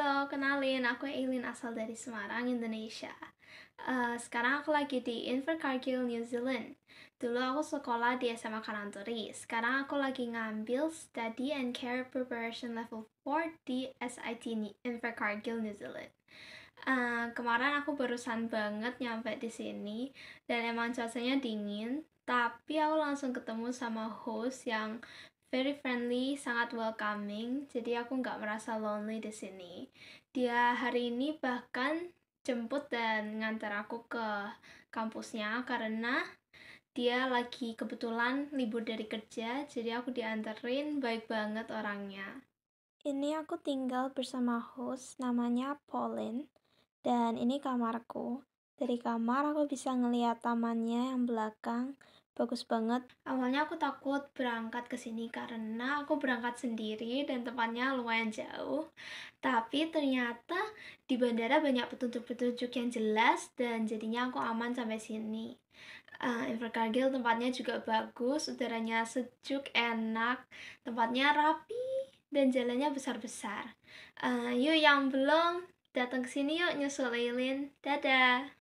Halo, kenalin, aku Eileen asal dari Semarang, Indonesia. Uh, sekarang aku lagi di Invercargill, New Zealand. Dulu aku sekolah di SMA Kananturi. Sekarang aku lagi ngambil Study and Care Preparation Level 4 di SIT Invercargill, New Zealand. Uh, kemarin aku barusan banget nyampe di sini dan emang cuacanya dingin, tapi aku langsung ketemu sama host yang very friendly, sangat welcoming. Jadi aku nggak merasa lonely di sini. Dia hari ini bahkan jemput dan ngantar aku ke kampusnya karena dia lagi kebetulan libur dari kerja, jadi aku dianterin baik banget orangnya. Ini aku tinggal bersama host namanya Pauline dan ini kamarku. Dari kamar aku bisa ngelihat tamannya yang belakang bagus banget. Awalnya aku takut berangkat ke sini karena aku berangkat sendiri dan tempatnya lumayan jauh. Tapi ternyata di bandara banyak petunjuk-petunjuk yang jelas dan jadinya aku aman sampai sini. Uh, Invercargill tempatnya juga bagus, udaranya sejuk, enak, tempatnya rapi dan jalannya besar-besar. Uh, yuk yang belum datang ke sini yuk nyusul lilin. Dadah.